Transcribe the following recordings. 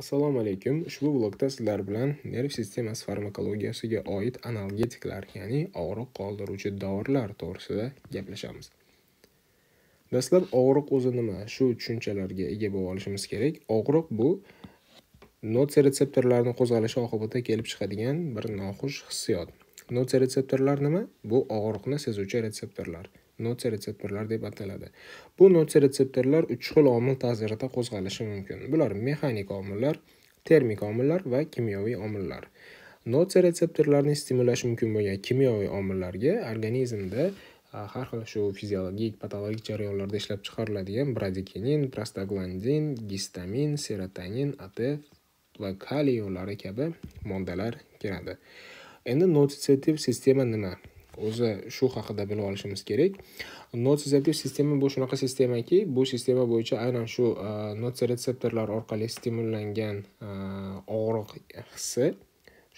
Assalomu alaykum. Ushbu blogda sizlar bilan nerv sistemasi farmakologiyasiga oid analgetiklar, ya'ni og'riq qoldiruvchi dorilar to'g'risida gaplashamiz. Dastlab og'riq o'zi nima? Shu tushunchalarga ega bo'lib olishimiz kerak. Og'riq bu notsiretseptorlarning qo'zg'alishi oqibatida kelib chiqadigan bir noxush hissiyot. Notsiretseptorlar nima? Bu og'riqni sezuvchi retseptorlar. notsiya retseptorlar deb ataladi bu notsiya retseptorlar uch xil omil ta'sirida qo'zg'alishi mumkin bular mexanik omillar termik omillar va kimyoviy omillar notsiya retseptorlarni stimullash mumkin bo'lgan kimyoviy omillarga organizmda har xil shu fiziologik patologik jarayonlarda ishlab chiqariladigan bradikinin prostaglandin gistamin serotonin atf va kaliy yo'llari kabi moddalar kiradi endi notsitsativ sistema nima o'zi shu haqida bilib olishimiz kerak notsezeptiv sistema bu shunaqa sistemaki bu sistema bo'yicha aynan shu e, notsiretseptorlar orqali stimullangan e, og'riq hissi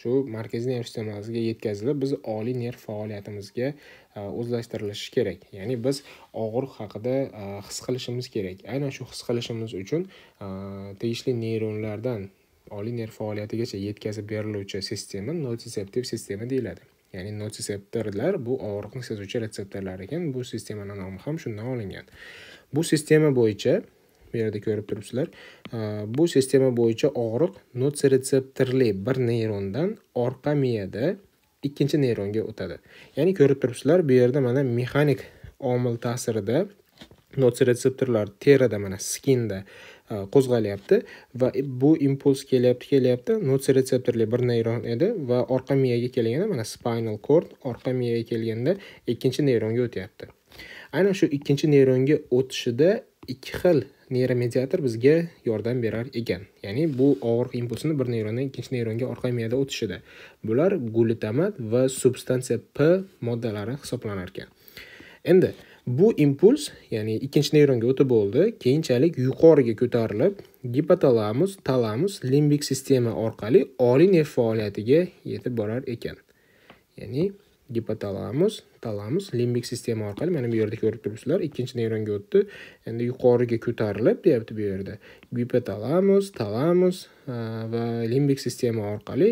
shu markaziy nerv sistemamizga yetkazilib biz oliy nerv faoliyatimizga e, o'zlashtirilishi kerak ya'ni biz og'riq haqida his qilishimiz kerak aynan shu his qilishimiz uchun tegishli neyronlardan oliy nerv faoliyatigacha yetkazib beriluvchi sistema notiseptiv sistema deyiladi ya'ni notsetseptorlar bu og'riqni sezuvchi retseptorlar ekan bu sistemani nomi ham shundan olingan bu sistema bo'yicha bu yerda ko'rib turibsizlar bu sistema bo'yicha og'riq notsiretseptorli bir neyrondan orqa miyada ikkinchi neyronga o'tadi ya'ni ko'rib turibsizlar bu yerda mana mexanik omil ta'sirida notsiretseptorlar terida mana skinda Э, qo'zg'alyapti va bu impuls kelyapti kelyapti nots notsiretseptorli bir neyron edi va orqa miyaga kelganda mana spinal cord orqa miyaga kelganda ikkinchi neyronga o'tyapti aynan shu ikkinchi neyronga o'tishida ikki xil neyromediator bizga yordam berar ekan ya'ni bu og'riq impulsini bir neyrondan ikkinchi neyronga orqa miyada o'tishida bular glutamat va substansiya p moddalari hisoblanar ekan endi bu impuls ya'ni ikkinchi neyronga o'tib bo'ldi keyinchalik yuqoriga ko'tarilib gipotalamus talamus limbik sistema orqali oliy nerv faoliyatiga yetib borar ekan ya'ni gipotalamus orqatda olamiz limbik sistema orqali mana bu yerda ko'rib turibsizlar ikkinchi neyronga o'tdi endi yuqoriga ko'tarilib deyapti bu yerda gipotalamus talamus va limbik sistema orqali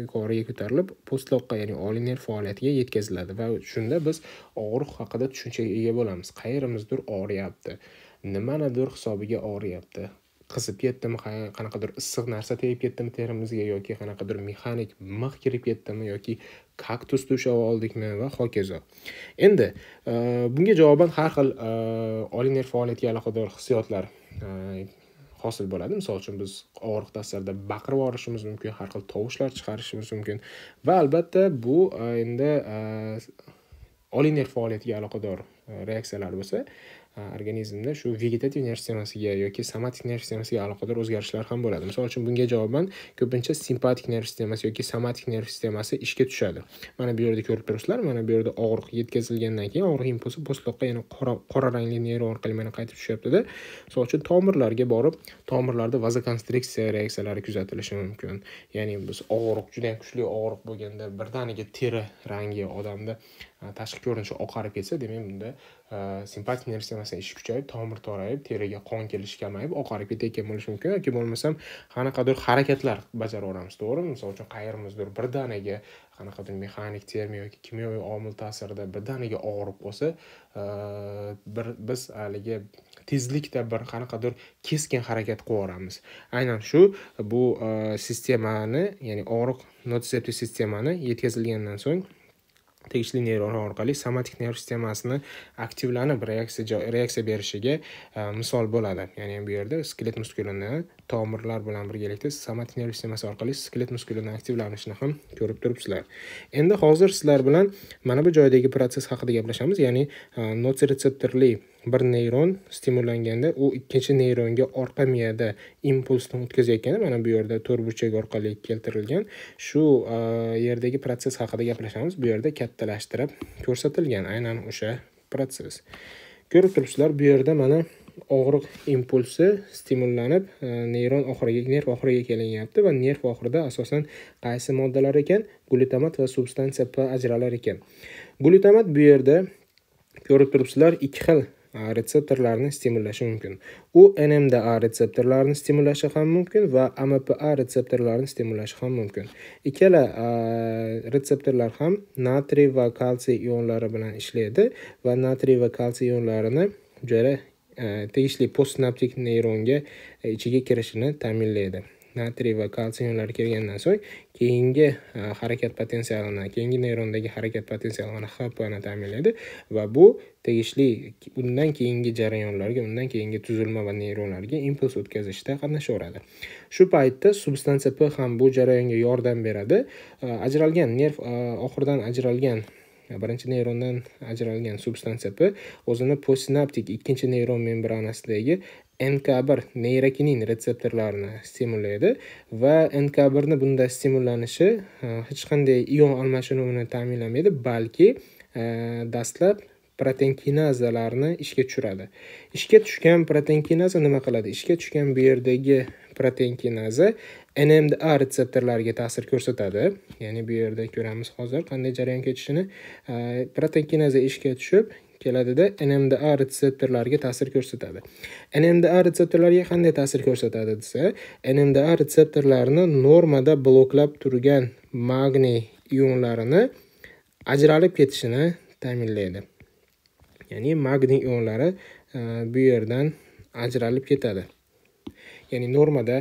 yuqoriga ko'tarilib postloqqa ya'ni oliy nerv faoliyatiga yetkaziladi va shunda biz og'riq haqida tushunchaga ega bo'lamiz qayerimizdir og'riyapti nimanidir hisobiga og'riyapti qizib ketdimi qanaqadir issiq narsa tegib ketdimi terimizga yoki qanaqadir mexanik mix kirib ketdimi yoki kaktus to'shab oldikmi va hokazo endi e, bunga javoban har xil e, oliy faoliyatiga aloqador hissiyotlar e, hosil bo'ladi misol uchun biz og'riq ta'sirida baqirib yuborishimiz mumkin har xil tovushlar chiqarishimiz mumkin va albatta bu endi oliy faoliyatiga aloqador reaksiyalar bo'lsa organizmda shu vegetativ nerv sistemasiga yoki somatik nerv sistemasiga aloqador o'zgarishlar ham bo'ladi misol uchun bunga javoban ko'pincha simpatik nerv sistemasi yoki somatik nerv sistemasi ishga tushadi mana bu yerda ko'rib turibsizlar mana bu yerda og'riq yetkazilgandan keyin og'riq impulsi po'stloqqa yana qora rangli nerv orqali mana qaytib tushyaptida misol uchun tomirlarga borib tomirlarda vazokonstriksiya reaksiyalari kuzatilishi mumkin ya'ni biz og'riq juda yam kuchli og'riq bo'lganda birdaniga teri rangi odamda tashqi ko'rinishi oqarib ketsa demak bunda simpatik nerv sistemasida ishi kuchayib tomir torayib teriga qon kelishi kamayib oqarib ketayotgan bo'lishi mumkin yoki bo'lmasam qanaqadir harakatlar bajaraveramiz to'g'rimi misol uchun qayerimizdir birdaniga qanaqadir mexanik termiy yoki kimyoviy omil ta'sirida birdaniga og'rib qolsa bir biz haligi tezlikda bir qanaqadir keskin harakat qilaveramiz aynan shu bu sistemani ya'ni og'riq notiseptik sistemani yetkazilgandan so'ng tegishli neyron orqali somatik nerv sistemasini aktivlanib reaksiya reaksiya berishiga e, misol bo'ladi ya'ni bu yerda skelet muskulini tomirlar bilan birgalikda somatik nerv sistemasi orqali skelet muskulini aktivlanishini ham ko'rib turibsizlar endi hozir sizlar bilan mana bu joydagi protsess haqida gaplashamiz ya'ni e, notsiretseptorli bir neyron stimullanganda u ikkinchi neyronga orqa miyada impulsni o'tkazayotganda mana bu yerda burchak orqali keltirilgan shu e, yerdagi protsess haqida gaplashamiz bu yerda kattalashtirib ko'rsatilgan aynan o'sha protsess ko'rib turibsizlar bu yerda mana og'riq impulsi stimullanib e, neyron oxiriga nerv oxiriga kelinyapti va nerv oxirida asosan qaysi moddalar ekan glutamat va substansiya p ajralar ekan glutamat bu yerda ko'rib turibsizlar ikki xil reseptorlarni stimullashi mumkin u nmda retseptorlarini stimullashi ham mumkin va ampa retseptorlarini stimullashi ham mumkin ikkala retseptorlar ham natriy va kalsiy ionlari bilan ishlaydi va natriy va kalsiy ionlarini hujayra tegishli postsinaptik neyronga ichiga kirishini ta'minlaydi natriy va kalsiy ionlari kelgandan so'ng keyingi e, harakat potensialini keyingi neyrondagi harakat potensialini mana hpni ta'minlaydi va bu tegishli undan keyingi jarayonlarga undan keyingi tuzilma va neyronlarga impuls o'tkazishda qatnashaveradi shu paytda substansiya p ham bu jarayonga yordam beradi e, ajralgan nerv e, oxiridan ajralgan birinchi neyrondan ajralgan substansiya p o'zini postsinaptik ikkinchi neyron membranasidagi NK1 neyrakinin retseptorlarini stimullaydi va NK1ni bunda stimullanishi e, hech qanday ion almashinuvini ta'minlamaydi balki e, dastlab protein kinazalarni ishga tushiradi ishga tushgan kinaza nima qiladi ishga tushgan bu yerdagi kinaza nmda retseptorlariga ta'sir ko'rsatadi ya'ni bu yerda ko'ramiz hozir qanday jarayon kechishini e, kinaza ishga tushib keladida NMDA retseptorlariga ta'sir ko'rsatadi. NMDA retseptorlariga qanday ta'sir ko'rsatadi desa, NMDA retseptorlarini normada bloklab turgan magniy ionlarini ajralib ketishini ta'minlaydi. Ya'ni magniy ionlari e, bu yerdan ajralib ketadi. ya'ni normada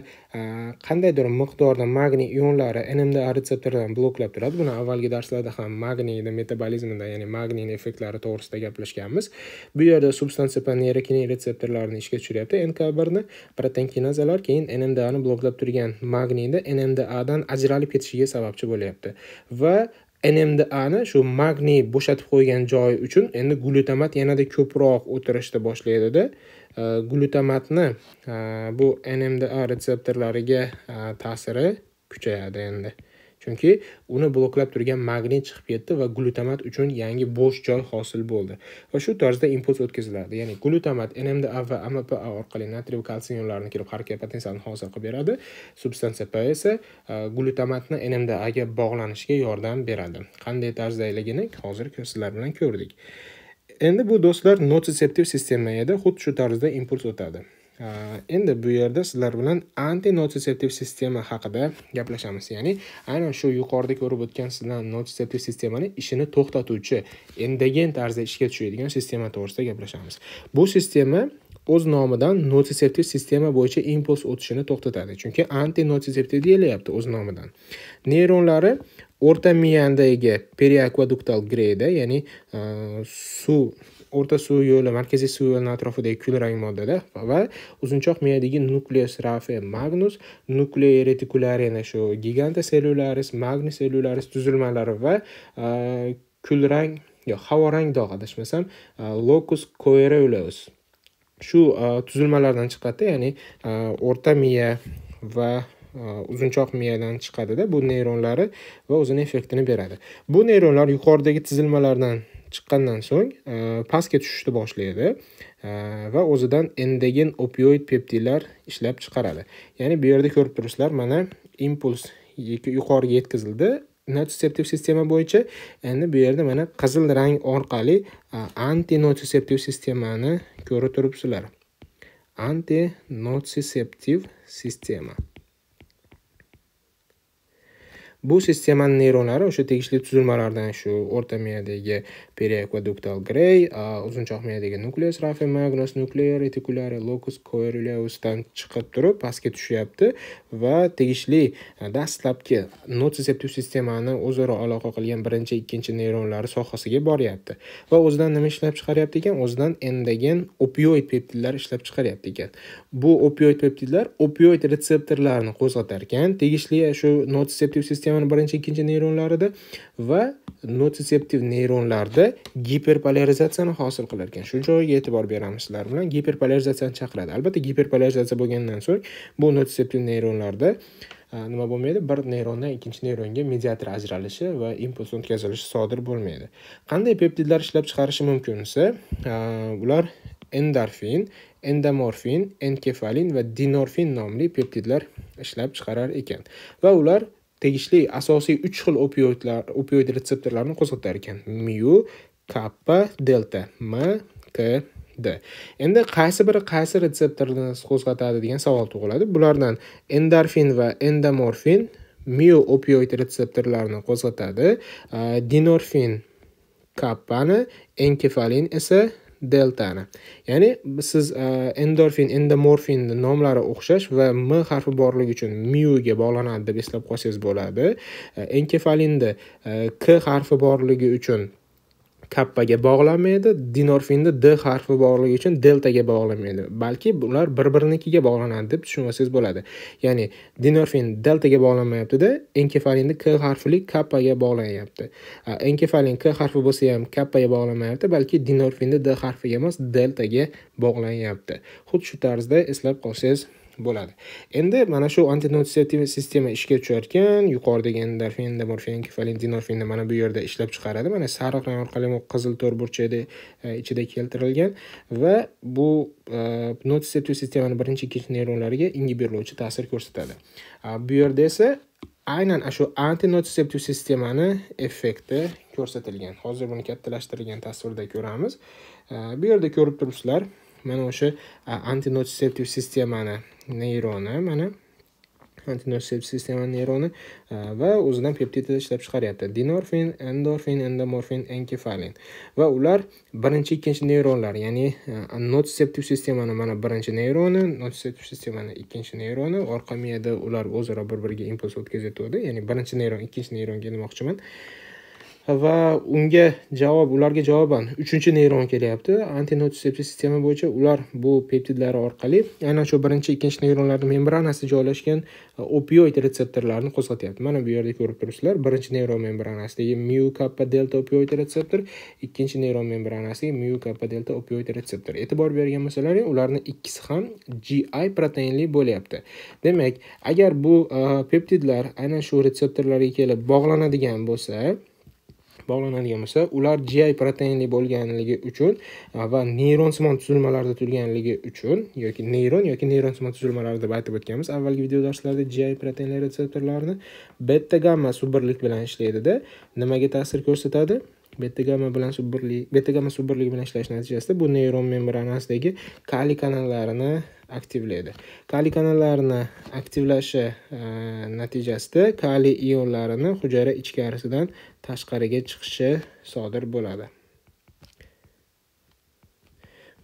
qandaydir miqdorda magniy ionlari nmda retseptordan bloklab turadi buni avvalgi darslarda ham magniyni metabolizmida ya'ni magniyni effektlari to'g'risida gaplashganmiz bu yerda substansiya pa neyrokin retseptorlarini ishga tushiryapti nk birni kinazalar keyin nmdani bloklab turgan magniyni nmdadan ajralib ketishiga sababchi bo'lyapti va nmdani shu magniy bo'shatib qo'ygan joyi uchun endi glutamat yanada ko'proq o'tirishni boshlaydida glutamatni e, bu nmda retseptorlariga e, ta'siri kuchayadi endi chunki uni bloklab turgan magnit chiqib ketdi va glutamat uchun yangi bo'sh joy hosil bo'ldi va shu tarzda impuls o'tkaziladi ya'ni glutamat nmda va ampa orqali natriy va kalsiy ionlarini kirib harakat potensialini hosil qilib beradi substansiya p esa e, glutamatni nmdaga bog'lanishiga yordam beradi qanday tarzdaligini hozir sizlar bilan ko'rdik endi bu do'stlar notsetseptiv sistema edi xuddi shu tarzda impuls o'tadi endi bu yerda sizlar bilan antinotsetseptiv sistema haqida gaplashamiz ya'ni aynan shu yuqorida ko'rib o'tgan sizlar notsetseptiv sistemani ishini to'xtatuvchi endogen tarzda ishga tushadigan sistema to'g'risida gaplashamiz bu sistema o'z nomidan notsetseptiv sistema bo'yicha impuls o'tishini to'xtatadi chunki antinotsetseptiv deyilyapti o'z nomidan neyronlari o'rta miyandagi periakvaduktal greyda ya'ni e, suv o'rta suv yo'li markaziy suv yo'lini atrofidagi kulrang moddada va uzunchoq miyadagi nukleus rafe magnus nuklei retikularini shu giganta cellularis magni cellularis tuzilmalari va kulrang yo havorang dog' adashmasam locus coeruleus shu tuzilmalardan chiqadida ya'ni o'rta miya va uzunchoq miyadan chiqadida bu neyronlari va o'zini effektini beradi bu neyronlar yuqoridagi tizilmalardan chiqqandan so'ng e, pastga tushishni boshlaydi e, va o'zidan endogen opioid peptidlar ishlab chiqaradi ya'ni bu yerda ko'rib turibsizlar mana impuls yuqoriga yetkazildi notiseptiv sistema bo'yicha endi bu yerda mana qizil rang orqali e, anti notiseptiv sistemani ko'rib turibsizlar anti notiseptiv sistema bu sistemani neyronlari o'sha tegishli tuzilmalardan shu o'rta miyadagi periakvedukt Algrey, uzunchoq miyadagi nukleus rafi magnus nuclei reticulari locus coeruleusdan chiqib turib pastga tushyapti va tegishli dastlabki notsiseptiv sistemani o'zaro aloqa qilgan birinchi ikkinchi neyronlari sohasiga boryapti va o'zidan nima ishlab chiqaryapti ekan o'zidan endogen opioid peptidlar ishlab chiqaryapti ekan bu opioid peptidlar opioid retseptorlarni qo'zg'atar ekan tegishli shu notsiseptiv sistemani birinchi ikkinchi neyronlarida va notsetseptiv neyronlarda giperpolarizatsiyani hosil qilar ekan shu joyiga e'tibor beramiz sizlar bilan giperpolarizatsiyani chaqiradi albatta giperpolarizatsiya bo'lgandan so'ng bu notsetseptiv neyronlarda nima bo'lmaydi bir neyrondan ikkinchi neyronga mediator ajralishi va impuls o'tkazilishi sodir bo'lmaydi qanday peptidlar ishlab chiqarishi mumkin desa ular endorfin endomorfin enkefalin va dinorfin nomli peptidlar ishlab chiqarar ekan va ular tegishli asosiy 3 xil opioidlar opioid retseptorlarni qo'zg'atar ekan miu kappa delta m t d endi qaysi biri qaysi retseptorni qo'zg'atadi degan savol tug'iladi bulardan endorfin va endomorfin miu opioid retseptorlarini qo'zg'atadi dinorfin kappani enkefalin esa deltani ya'ni siz e, endorfin endomorfinni nomlari o'xshash va m harfi borligi uchun myuga bog'lanadi deb eslab qolsangiz bo'ladi e, enkefalinni e, k harfi borligi uchun kappaga bog'lanmaydi dinorfinni d harfi borligi uchun deltaga bog'lanmaydi balki ular bir birinikiga bog'lanadi deb tushunsangiz bo'ladi ya'ni dinorfin deltaga bog'lanmayaptida enkefalinni k harfli kappaga bog'lanyapti enkefalin k harfi bo'lsa ham kappaga bog'lanmayapti balki dinorfinni d harfiga emas deltaga bog'lanyapti xuddi shu tarzda eslab qolsangiz bo'ladi endi mana shu antinotsetiv sistema ishga tushar ekan yuqoridagi endorfin demorfin kefalin dinorfinni mana bu yerda ishlab chiqaradi mana sariq rang orqali qizil to'r burchakda e, ichida keltirilgan va bu e, notsetiv sistemani birinchi ikkinchi neyronlariga ingiberlovchi ta'sir ko'rsatadi bu yerda esa aynan shu antinotseptiv sistemani effekti ko'rsatilgan hozir buni kattalashtirilgan tasvirda ko'ramiz e, bu yerda ko'rib turibsizlar mana o'sha antinotseptiv sistemani neyroni mana antinotseptiv sistema neyroni va o'zidan peptidni ishlab chiqaryapti dinorfin endorfin endomorfin enkefalin va ular birinchi ikkinchi neyronlar ya'ni notseptiv sistemani mana birinchi neyroni notseptiv sistemani ikkinchi neyroni orqa miyada ular o'zaro bir biriga impuls o'tkazayotgandi ya'ni birinchi neyron ikkinchi neyronga demoqchiman va unga javob ularga javoban uchinchi neyron kelyapti antinotiseptik sistema bo'yicha ular bu peptidlari orqali aynan shu birinchi ikkinchi neyronlarni membranasi joylashgan uh, opioid retseptorlarni qo'zg'atyapti mana bu yerda ko'rib turibsizlar birinchi neyron membranasidagi miu kappa delta opioid retseptor ikkinchi neyron membranasidagi miu kappa delta opioid retseptor e'tibor bergan bo'lsalaring ularni ikkisi ham gi proteinli bo'lyapti demak agar bu uh, peptidlar aynan shu retseptorlarga kelib bog'lanadigan bo'lsa bog'lanadigan bo'lsa ular GI proteinli bo'lganligi uchun e, va neyronsimon tuzilmalarda turganligi uchun yoki neyron yoki neyronsimon tuzilmalar deb aytib o'tganmiz avvalgi video darslarda GI proteinli retseptorlarni beta gamma subirlik bilan ishlaydida nimaga ta'sir ko'rsatadi beta gamma bilan subirlik beta gamma subirligi bilan ishlash natijasida bu neyron membranasidagi kali kanallarini aktivlaydi kaliy kanallarini aktivlashi e, natijasida kaliy ionlarini hujayra ichkarisidan tashqariga chiqishi sodir bo'ladi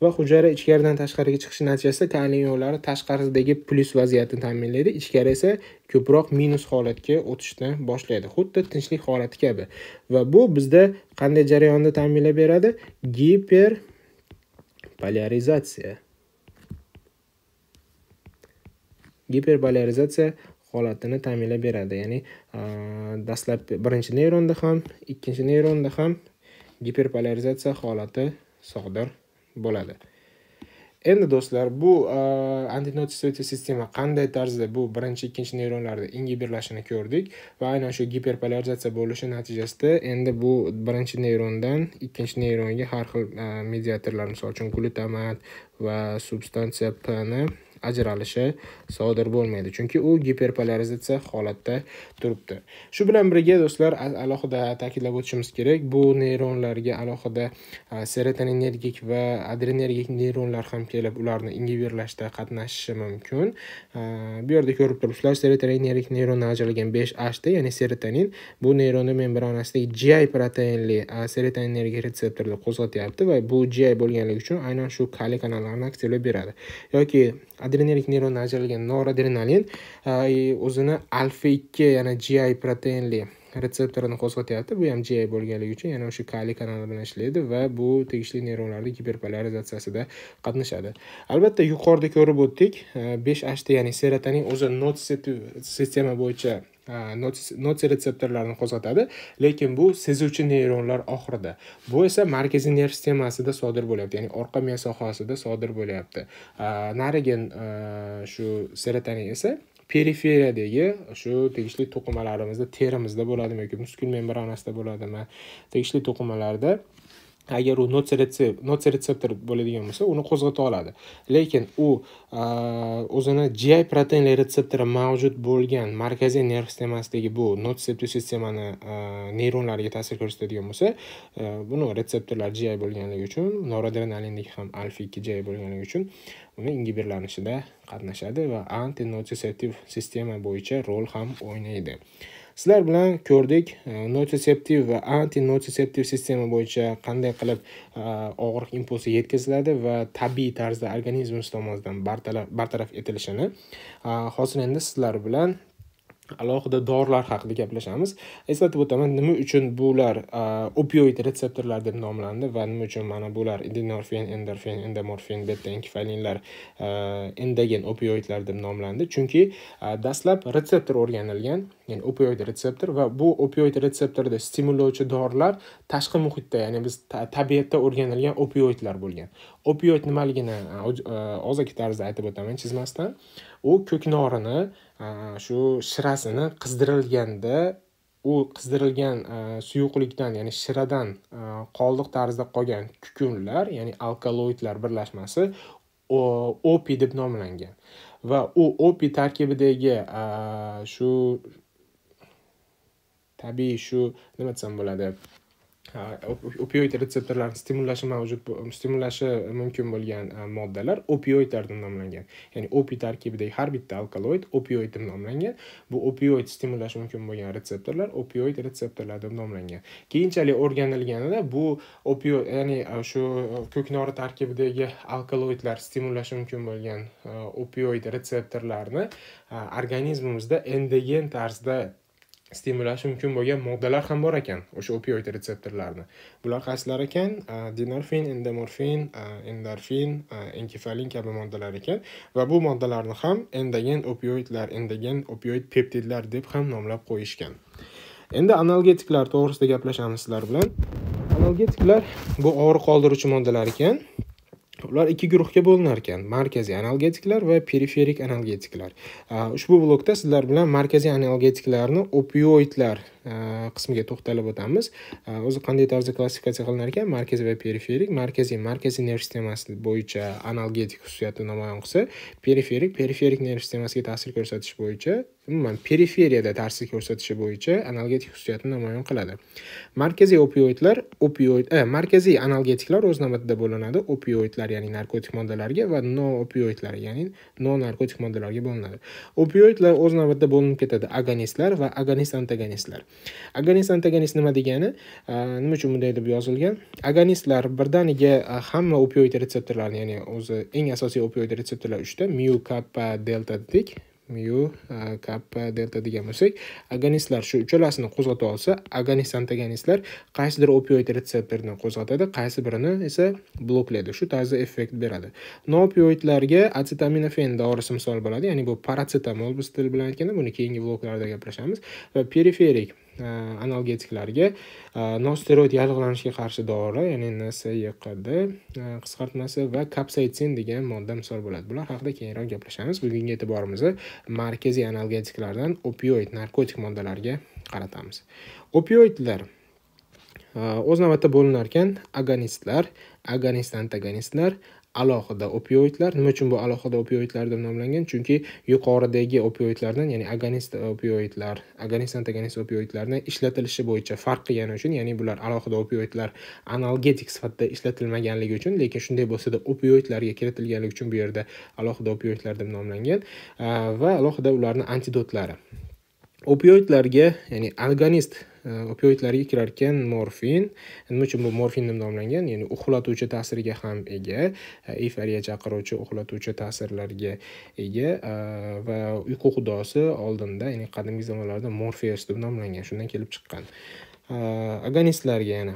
va hujayra ichkaridan tashqariga chiqishi natijasida kaliy ionlari tashqaridagi plyus vaziyatni ta'minlaydi ichkari esa ko'proq minus holatga o'tishni boshlaydi xuddi tinchlik holati kabi va bu bizda qanday jarayonni ta'minlab beradi polyarizatsiya giperbolarizatsiya holatini ta'minlab beradi ya'ni dastlab birinchi neyronda ham ikkinchi neyronda ham giperpolarizatsiya holati sodir bo'ladi endi do'stlar bu antinotisvetiy sistema qanday tarzda bu birinchi ikkinchi neyronlarda ingiberlashini ko'rdik va aynan shu giperpolarizatsiya bo'lishi natijasida endi bu birinchi neyrondan ikkinchi neyronga har xil mediatorlar misol uchun glutamat va substansiya p ni ajralishi sodir bo'lmaydi chunki u giperpolarizatsiya holatda turibdi shu bilan birga do'stlar alohida ta'kidlab o'tishimiz kerak bu neyronlarga alohida serotoninergik va adrenergik neyronlar ham kelib ularni ingiberlashda qatnashishi mumkin bu yerda ko'rib turibsizlar serotoninergik neyrondan ajralgan besh hda ya'ni serotonin bu neyronni membranasidagi gi proteinli serotoninergik retseptorni qo'zg'atyapti va bu gi bo'lganligi uchun aynan shu kali kanallarni aktivlab beradi yoki adrenergik neyron ajralgan noradrenalin e, o'zini alfa ikki yana gi proteinli retseptorini qo'zg'atyapti bu ham GI bo'lganligi uchun yana o'sha kali kanali bilan ishlaydi va bu tegishli neyronlarni giperpolarizatsiyasida qatnashadi albatta yuqorida ko'rib o'tdik e, besh ht ya'ni serotonin o'zi not sistema bo'yicha notsiretseptorlarni qo'zg'atadi lekin bu sezuvchi neyronlar oxirida bu esa markaziy nerv sistemasida sodir bo'lyapti ya'ni orqa miya sohasida sodir bo'lyapti narigi shu serotonin esa periferiyadagi shu tegishli to'qimalarimizda terimizda bo'ladimi yoki muskul membranasida bo'ladimi tegishli to'qimalarda agar u not notseretseptor bo'ladigan bo'lsa uni qo'zg'ata oladi lekin u o'zini gi proteinli retseptori mavjud bo'lgan markaziy nerv sistemasidagi bu notseptiv sistemani neyronlarga ta'sir ko'rsatadigan bo'lsa buni retseptorlar gi bo'lganligi uchun noradrenalindagi ham alfa ikki gi bo'lganligi uchun uni ingibirlanishida qatnashadi va antinotseptiv sistema bo'yicha rol ham o'ynaydi sizlar bilan ko'rdik e, notiseptiv va anti notiseptiv sistema bo'yicha qanday qilib e, og'riq impulsi yetkaziladi va tabiiy tarzda organizmimiz tomonidan bartaraf etilishini e, hozir endi sizlar bilan alohida dorilar haqida gaplashamiz eslatib o'taman nima uchun bular opioid retseptorlar deb nomlandi va nima uchun mana bular dinorfen endorfen endomorfin beta inkifalinlar endogen opioidlar deb nomlandi chunki dastlab retseptor o'rganilgan ya'ni opioid retseptor va bu opioid retseptorda stimullovchi dorilar tashqi muhitda ya'ni biz tabiatda o'rganilgan opioidlar bo'lgan opioid nimaligini ozaki tarzda aytib o'taman chizmasdan u ko'knorini Э, shu shirasini qizdirilganda u qizdirilgan e, suyuqlikdan ya'ni shiradan e, qoldiq tarzida qolgan kukunlar ya'ni alkaloidlar birlashmasi opi deb nomlangan va u opi tarkibidagi e, shu tabiiy shu nima desam bo'ladi opioid retseptorlarni stimullashi mavjud stimullashi mumkin bo'lgan e, moddalar opioidlar deb nomlangan ya'ni opiy tarkibidagi har bitta alkaloid opioid deb nomlangan bu opioid stimullashi mumkin bo'lgan retseptorlar opioid retseptorlar deb nomlangan keyinchalik o'rganilganida bu opioid ya'ni e, shu e, ko'knori tarkibidagi alkaloidlar stimullashi mumkin bo'lgan opioid retseptorlarni organizmimizda endogen tarzda stimulashi mumkin bo'lgan moddalar ham bor ekan o'sha opioid retseptorlarni bular qaysilar ekan dinorfin endomorfin endorfin enkefalin kabi moddalar ekan va bu moddalarni ham endogen opioidlar endogen opioid peptidlar deb ham nomlab qo'yishgan endi analgetiklar to'g'risida gaplashamiz sizlar bilan analgetiklar bu og'riq qoldiruvchi moddalar ekan ular ikki guruhga bo'linar ekan markaziy analgetiklar va periferik analgetiklar ushbu blokda sizlar bilan markaziy analgetiklarni opioidlar qismiga to'xtalib o'tamiz o'zi qanday tarzda klassifikatsiya qilinar ekan markaziy va periferik markaziy markaziy nerv sistemasi bo'yicha analgetik xususiyatni namoyon qilsa periferik periferik nerv sistemasiga ta'sir ko'rsatish bo'yicha umuman periferiyada ta'sir ko'rsatishi bo'yicha analgetik xususiyatni namoyon qiladi markaziy opioidlar opioid e, markaziy analgetiklar o'z navbatida bo'linadi opioidlar ya'ni narkotik moddalarga va opioidlar ya'ni narkotik moddalarga bo'linadi opioidlar o'z navbatida bo'linib ketadi agonistlar va agonist antagonistlar agonist antagonist nima degani nima uchun bunday deb yozilgan agonistlar birdaniga hamma opioid retseptorlarni ya'ni o'zi eng asosiy opioid retseptorlar uchta miu kappa delta dedik miu kappa delta degan bo'lsak agonistlar shu uchalasini qo'zg'ata olsa agonist antagonistlar qaysidir opioid retseptorni qo'zg'atadi qaysi birini esa bloklaydi shu tarzda effekt beradi noopioidlarga atsetaminofen dorisi misol bo'ladi ya'ni bu parasetamol biz til bilan aytganda buni keyingi bloklarda gaplashamiz va periferik analgetiklarga э, nosteroid э, yallig'lanishga qarshi dori ya'ni nsyqd э, qisqartmasi va kapsaytsin degan modda misol bo'ladi bular haqida keyinroq gaplashamiz bugungi e'tiborimizni markaziy analgetiklardan opioid narkotik moddalarga qaratamiz opioidlar e, o'z navbatida bo'linar ekan agonistlar agonist antagonistlar alohida opioidlar nima uchun bu alohida opioidlar deb nomlangan chunki yuqoridagi opioidlardan ya'ni agonist opioidlar agonist antagonist opioidlarni ishlatilishi bo'yicha farq qilgani uchun ya'ni bular alohida opioidlar analgetik sifatida ishlatilmaganligi uchun lekin shunday bo'lsada opioidlarga kiritilganligi uchun bu yerda alohida opioidlar deb nomlangan va alohida ularni antidotlari opioidlarga ya'ni algonist e, opioidlarga kirarkan morfin nima uchun bu morfin deb nomlangan ya'ni uxlatuvchi ta'siriga ham ega eyforiya chaqiruvchi uxlatuvchi ta'sirlarga ega e, va uyqu xudosi oldinda ya'ni qadimgi zamonlarda morfeus deb nomlangan shundan kelib chiqqan e, agonistlarga yana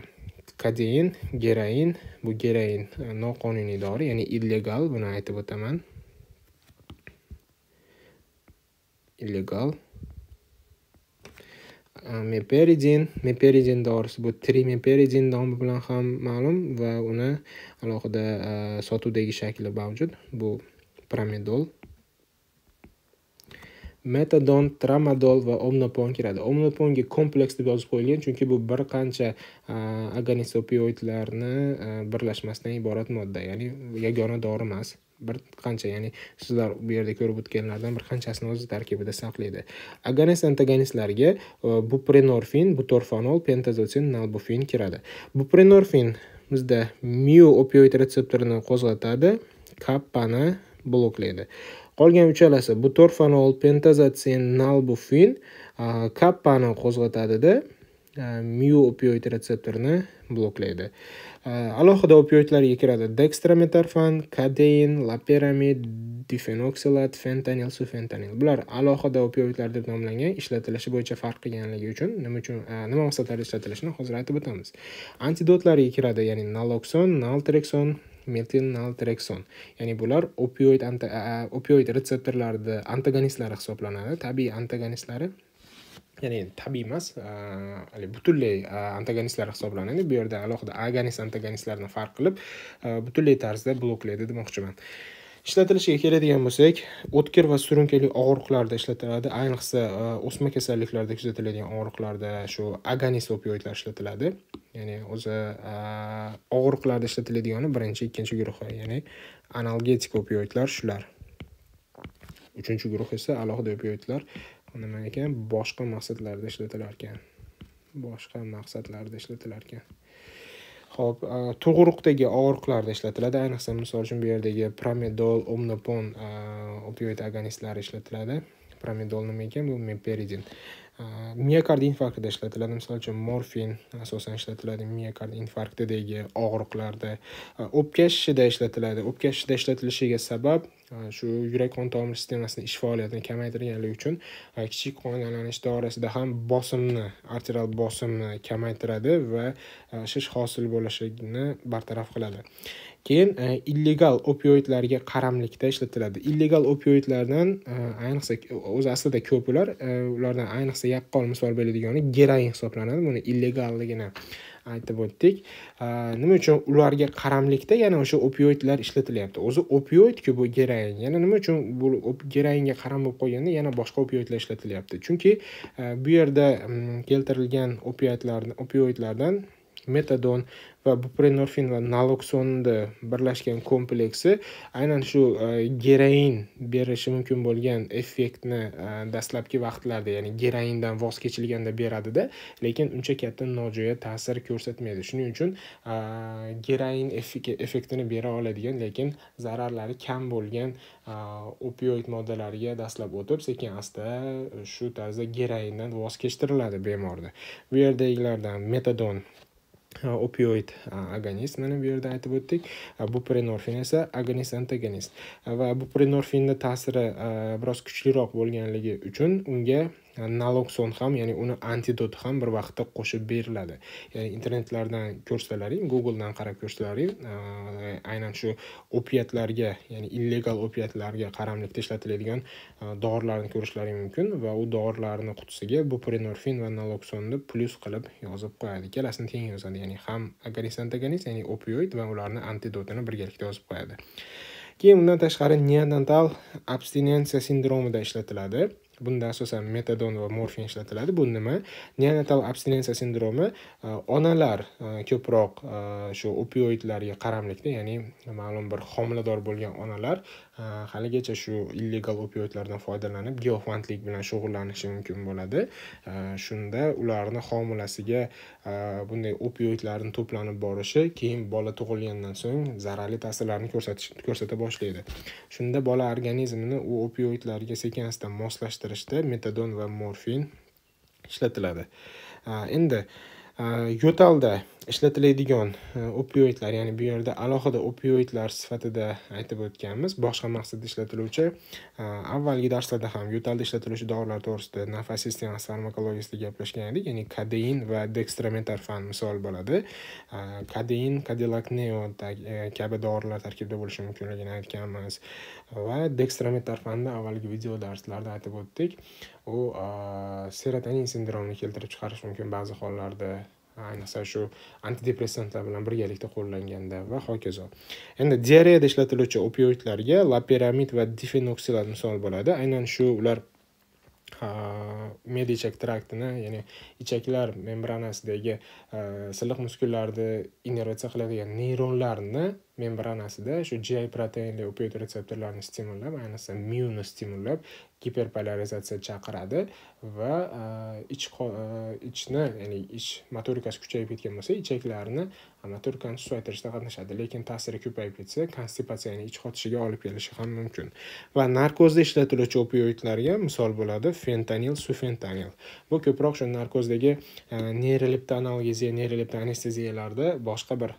kodein geroin bu geroin noqonuniy dori ya'ni illegal buni aytib o'taman illegal meperidin meperidin dorisi bu trimeperidin nomi bilan ham ma'lum va uni alohida sotuvdagi shakli mavjud bu promedol metadon tramadol va omnopon kiradi omnoponga kompleks deb yozib qo'yilgan chunki bu bir qancha agonist opioidlarni birlashmasidan iborat modda ya'ni yagona dori emas bir qancha ya'ni sizlar bu yerda ko'rib o'tganlardan bir qanchasini o'z tarkibida saqlaydi agonist antagonistlarga e, buprenorfin butorfanol pentazotsin nalbufin kiradi buprenorfin bizda miu opioid retseptorini qo'zg'atadi kappani bloklaydi qolgan uchalasi butorfanol pentazotsin nalbufin e, kappani qo'zg'atadida opioid reseptorini bloklaydi alohida opioidlarga kiradi dekstrametarfan kadein laperamid difenoksilat fentanil sufentanil bular alohida opioidlar deb nomlangan ishlatilishi bo'yicha farq qilganligi uchun nima uchun nima maqsadlarda ishlatilishini hozir aytib o'tamiz antidotlarga kiradi ya'ni nalokson naltrekson metin naltrekson ya'ni bular opioid opioid retseptorlarni antagonistlari hisoblanadi tabiiy antagonistlari ya'ni tabiiy emas butunlay antagonistlar hisoblanadi bu yerda alohida agonist antagonistlarni farq qilib butunlay tarzda bloklaydi demoqchiman ishlatilishiga keladigan bo'lsak o'tkir va surunkali og'riqlarda ishlatiladi ayniqsa o'sma kasalliklarda kuzatiladigan og'riqlarda shu agonist opioidlar ishlatiladi ya'ni o'zi og'riqlarda ishlatiladigani birinchi ikkinchi guruhi ya'ni analgetik opioidlar shular uchinchi guruh esa alohida opioidlar nima ekan boshqa maqsadlarda ishlatilar ekan boshqa maqsadlarda ishlatilar ekan ho'p tug'uruqdagi og'riqlarda ishlatiladi ayniqsa misol uchun bu yerdagi promedol omnopon opioid agonistlari ishlatiladi promedol nima ekan bu meperidin miokard infarktida ishlatiladi misol uchun morfin asosan ishlatiladi miokard infarktidagi og'riqlarda o'pka shishida ishlatiladi o'pka shishida ishlatilishiga sabab e, shu yurak qon tomir sistemasini ish faoliyatini kamaytirganligi uchun e, kichik qon aylanish doirasida ham bosimni arterial bosimni kamaytiradi va e, shish hosil bo'lishini bartaraf qiladi keyin e, illegal opioidlarga qaramlikda ishlatiladi illegal opioidlardan e, ayniqsa o'zi aslida ko'p ular e, ulardan ayniqsa yaqqol misol beriladigan geroin hisoblanadi buni illegalligini aytib o'tdik nima uchun ularga qaramlikda yana o'sha opioidlar ishlatilyapti o'zi opioidku bu geroin yana nima uchun bu geroinga qaram bo'lib qolganda yana boshqa opioidlar ishlatilyapti chunki bu yerda mm, keltirilgan opioidlardan opioidlardan metadon va buprenorfin va naloksonni birlashgan kompleksi aynan shu e, geroin berishi mumkin bo'lgan effektni e, dastlabki vaqtlarda ya'ni geroindan voz kechilganda beradida lekin uncha katta nojo'ya ta'sir ko'rsatmaydi shuning uchun e, geroin effektini bera oladigan lekin zararlari kam bo'lgan opioid moddalariga dastlab o'tib sekin asta shu tarzda geroindan voz kechtiriladi bemorda bu yerdagilardan metadon opioid agonist mana bu yerda aytib o'tdik buprenorfin esa agonist antagonist va buprenorfinni ta'siri biroz kuchliroq bo'lganligi uchun unga nalokson ham ya'ni uni antidoti ham bir vaqtda qo'shib beriladi ya'ni internetlardan ko'rsalaring googledan qarab ko'rsalaring aynan shu opiatlarga ya'ni illegal opiatlarga qaramlikda ishlatiladigan dorilarni ko'rishlaring mumkin va u dorilarni qutisiga buprenorfin va naloxonni plyus qilib yozib qo'yadi ikkalasini teng yozadi ya'ni ham agonist antagonist ya'ni opioid va ularni antidotini birgalikda yozib qo'yadi keyin undan tashqari neonatal abstinensiya sindromida ishlatiladi bunda asosan metadon va morfin ishlatiladi bu nima neonatal abstinensiya sindromi e, onalar e, ko'proq e, shu opioidlarga qaramlikda ya'ni ma'lum bir homilador bo'lgan onalar haligacha shu illegal opioidlardan foydalanib giyohvandlik bilan shug'ullanishi mumkin bo'ladi shunda ularni homilasiga e, bunday opioidlarni to'planib borishi keyin bola tug'ilgandan so'ng zararli ta'sirlarni ko'rsatish ko'rsata boshlaydi shunda bola organizmini u opioidlarga sekin asta moslashtirishda metadon va morfin ishlatiladi endi e, yo'talda ishlatiladigan e, opioidlar ya'ni bu yerda alohida opioidlar sifatida aytib o'tganmiz boshqa maqsadda ishlatiluvchi e, avvalgi darslarda ham yo'talda ishlatiluvchi dorilar to'g'risida nafas sistemasi farmakologiyasida gaplashgan edik ya'ni kadein va dekstrametarfan misol bo'ladi e, kadein kadilakneo kabi dorilar tarkibida bo'lishi mumkinligini aytganmiz va dekstrametarfanni avvalgi video darslarda aytib o'tdik u serotonin sindromini keltirib chiqarishi mumkin ba'zi hollarda ayniqsa shu antidepressantlar bilan birgalikda qo'llanganda va hokazo endi diareyada ishlatiluvchi opioidlarga loperamid va difenoksilat misol bo'ladi aynan shu ular medichak traktini ya'ni ichaklar membranasidagi silliq muskullarni innervatsiya qiladigan neyronlarni membranasida shu j proteinli opioid retseptorlarni stimullab ayniqsa myuni stimullab giperpolarizatsiya chaqiradi va uh, ich uh, ichni ya'ni ich motorikasi kuchayib ketgan bo'lsa ichaklarni motorikani susaytirishda qatnashadi lekin ta'siri ko'payib ketsa konstipatsiya ya'ni ich qotishiga olib kelishi ham mumkin va narkozda ishlatiluvchi opioidlarga e, misol bo'ladi fentanil sufentanil bu ko'proq e shu narkozdagi uh, neyrolepta analgeziya neyrolepta anesteziyalarda boshqa bir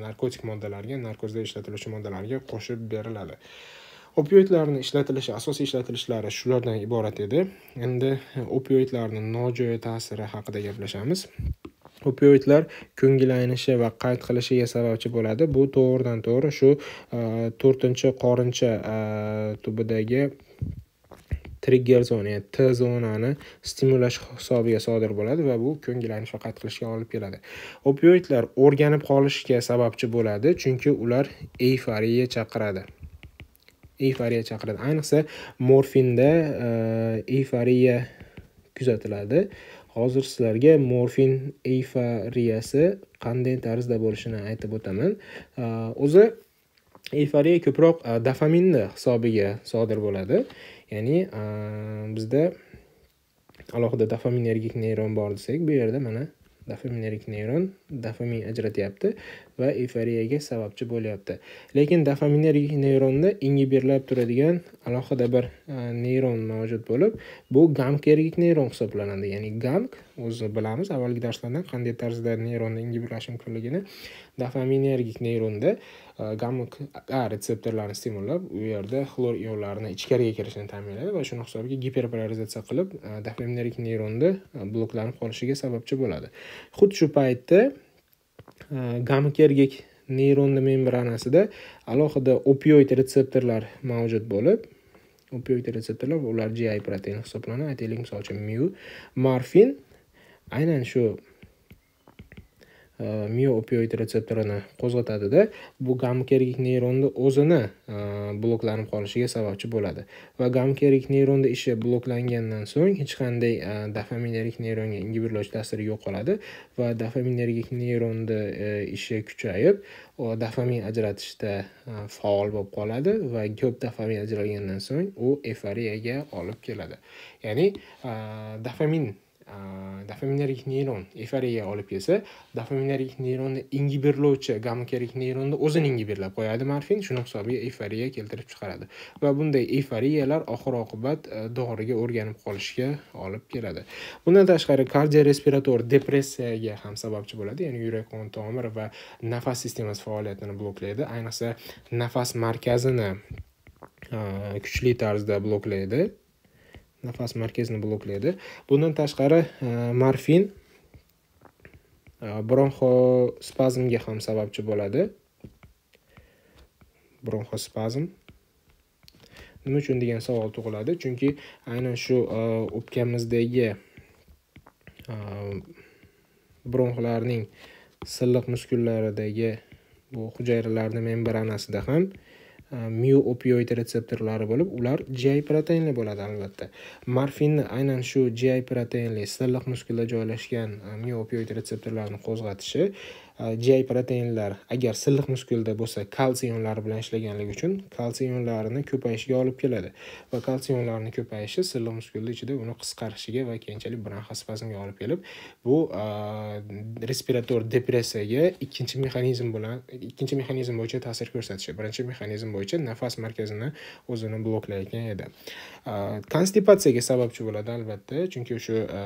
narkotik э, moddalarga narkozda ishlatiluvchi moddalarga qo'shib beriladi opioidlarni ishlatilishi asosiy ishlatilishlari shulardan iborat edi endi opioidlarni nojo'ya ta'siri haqida gaplashamiz opioidlar ko'ngil aynishi va qayt qilishiga sababchi bo'ladi bu to'g'ridan to'g'ri shu e, to'rtinchi qorincha e, tubidagi trigger zona ya'ni t zonani stimullash hisobiga sodir bo'ladi va bu ko'ngillarni shafqat qilishga olib keladi opioidlar o'rganib qolishga sababchi bo'ladi chunki ular eyforiya chaqiradi eyforiya chaqiradi ayniqsa morfinda eyforiya kuzatiladi hozir sizlarga morfin eyforiyasi qanday tarzda bo'lishini aytib o'taman e, o'zi eyforiya ko'proq e, dofaminni hisobiga sodir bo'ladi ya'ni bizda alohida dofaminergik neyron bor desak bu yerda mana dofaminergik neyron dofamin ajratyapti va eyforiyaga sababchi bo'lyapti lekin dofaminergik neyronda ingiberlab turadigan alohida bir neyron mavjud bo'lib bu gamkergik neyron hisoblanadi ya'ni gamk o'zi bilamiz avvalgi darslardan qanday tarzda neyronni ingibirlashi mumkinligini dofaminergik neyronda Э, gamma a retseptorlarini stimullab u yerda xlor ionlarini ichkariga kirishini ta'minlaydi va shuni hisobiga giperpolarizatsiya qilib e, dopaminerik neyronni e, bloklanib qolishiga sababchi bo'ladi xuddi shu paytda e, gammakergik neyronni membranasida alohida opioid retseptorlar mavjud bo'lib opioid retseptorlar ular gi protein hisoblanadi aytaylik misol uchun miu morfin aynan shu Э, да retseptorini qo'zg'atadida bu gamkerik neyronni o'zini bloklanib qolishiga sababchi bo'ladi va gamkerik neyronni ishi bloklangandan so'ng hech qanday dopaminergik neyronga ingibrlovchi ta'siri yo'qoladi va dopaminergik neyronni ishi kuchayib dopamin ajratishda faol bo'lib qoladi va ko'p dopamin ajralgandan so'ng u eforiyaga olib keladi ya'ni dopamin Э, dopaminergik neyron efariyaga olib kelsa dopaminergik neyronni ingibirlovchi gamkerik neyronni o'zini ingibirlab qo'yadi morfin shuni hisobiga efariya keltirib chiqaradi va bunday efariyalar oxir oqibat e, doriga o'rganib qolishga olib keladi bundan tashqari kardiorespirator depressiyaga ham sababchi bo'ladi ya'ni yurak qon tomir va nafas sistemasi faoliyatini bloklaydi ayniqsa nafas markazini e, kuchli tarzda bloklaydi nafas markazini bloklaydi bundan tashqari e, morfin e, bronxospazmga ham sababchi bo'ladi bronxospazm nima uchun degan savol tug'iladi chunki aynan shu e, o'pkamizdagi bronxlarning silliq muskullaridagi bu hujayralarni membranasida ham E, miu opioid retseptorlari bo'lib ular GI proteinli bo'ladi albatta morfinni aynan shu GI proteinli silliq muskulda joylashgan e, miu opioid retseptorlarini qo'zg'atishi Э, j proteinlar agar silliq muskulda bo'lsa kalsiyonlar bilan ishlaganligi uchun kalsiyonlarni ko'payishiga olib keladi va kalsiyonlarni ko'payishi silliq muskulni ichida uni qisqarishiga va keyinchalik bronxospazmga olib kelib bu e, respirator depressiyaga ikkinchi mexanizm bilan ikkinchi mexanizm bo'yicha ta'sir ko'rsatishi birinchi mexanizm bo'yicha nafas markazini o'zini bloklayotgan edi e, konstipatsiyaga sababchi bo'ladi albatta chunki o'sha e,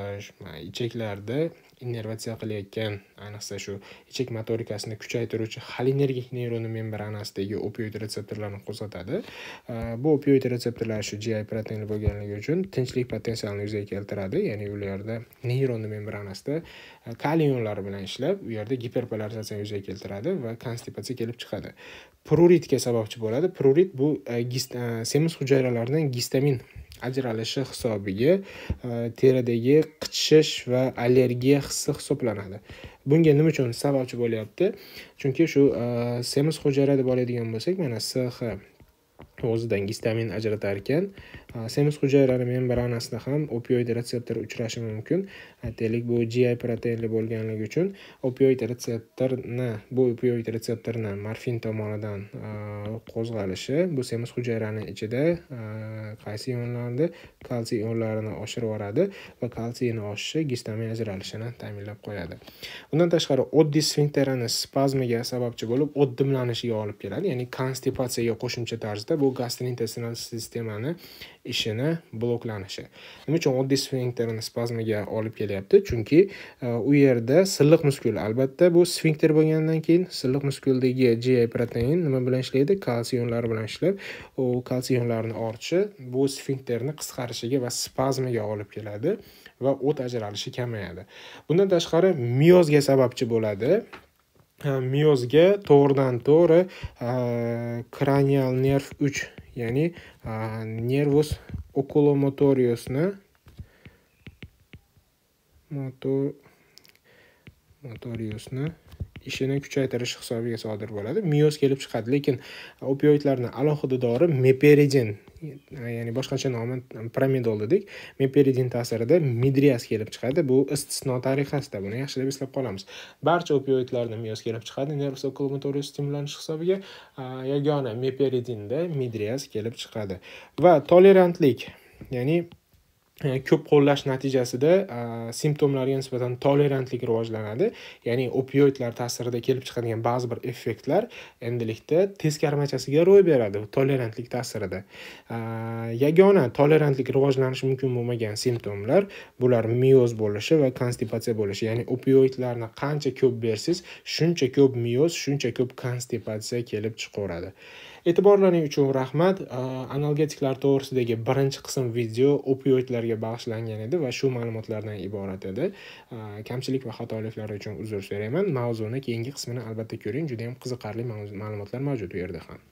ichaklarda innervatsiya qilayotgan ayniqsa shu ichak motorikasini kuchaytiruvchi xolinergik neyroni membranasidagi opioid retseptorlarni qo'zg'atadi э, bu opioid retseptorlar shu gi proteinli bo'lganligi uchun tinchlik potensialini yuzaga keltiradi ya'ni ularda neyronni membranasida ionlari э, bilan ishlab u yerda giperpolarizatsiya yuzaga keltiradi va konstipatsiya kelib chiqadi pruritga sababchi bo'ladi prurit bu э, semiz hujayralaridan gistamin ajralishi hisobiga e, teridagi qichishish va allergiya hissi hisoblanadi bunga nima uchun sababchi bo'lyapti chunki shu e, semiz hujayra deb oladigan bo'lsak mana sh o'zidan gistamin ajratar ekan semiz hujayralari membranasida ham opioid retseptor uchrashi mumkin aytaylik bu GI proteinli bo'lganligi uchun opioid retseptorni bu opioid retseptorni morfin tomonidan qo'zg'alishi bu semiz hujayrani ichida qaysi ionlarni kalsiy ionlarini oshirib yuboradi va kalsiyni oshishi gistamin ajralishini ta'minlab qo'yadi undan tashqari oddiy sfinkterani spazmiga sababchi bo'lib oddimlanishiga olib keladi ya'ni konstipatsiyaga qo'shimcha tarzda bu gastrointestinal sistemani ishini bloklanishi nima uchun oddiy sfinkterni spazmiga olib kelyapti chunki e, u yerda silliq muskul albatta bu sfinkter bo'lgandan keyin silliq muskuldagi GI protein nima bilan ishlaydi kalsiy ionlari bilan ishlab u kalsiy ionlarini ortishi bu sfinkterni qisqarishiga va spazmiga olib keladi va o't ajralishi kamayadi bundan tashqari miyozga sababchi bo'ladi e, miyozga to'g'ridan to'g'ri e, kranial nerv 3 ya'ni nervus okulomotoriusni motor motoriusni ishini kuchaytirish hisobiga sodir bo'ladi miyoz kelib chiqadi lekin opioidlarni alohida dori meperidin ya'ni boshqacha nomi promedol dedik meperidin ta'sirida midrias kelib chiqadi bu istisno tariqasida buni yaxshilab eslab qolamiz barcha opioidlarda miyoz kelib chiqadi nervs okkulmatoriya stimulanish hisobiga yagona meperidinda midrias kelib chiqadi va tolerantlik ya'ni E, ko'p qo'llash natijasida e, simptomlarga nisbatan tolerantlik rivojlanadi ya'ni opioidlar ta'sirida kelib chiqadigan ba'zi bir effektlar endilikda teskarimachasiga ro'y beradi tolerantlik ta'sirida e, yagona tolerantlik rivojlanishi mumkin bo'lmagan simptomlar bular mioz bo'lishi va konstipatsiya bo'lishi ya'ni opioidlarni qancha ko'p bersiz shuncha ko'p mioz shuncha ko'p konstipatsiya kelib chiqaveradi e'tiborlaring uchun rahmat analgetiklar to'g'risidagi birinchi qism video opioidlarga bag'ishlangan edi va shu ma'lumotlardan iborat edi kamchilik va xatoliklar uchun uzr so'rayman mavzuni keyingi qismini albatta ko'ring juda yam qiziqarli ma'lumotlar mavjud u yerda ham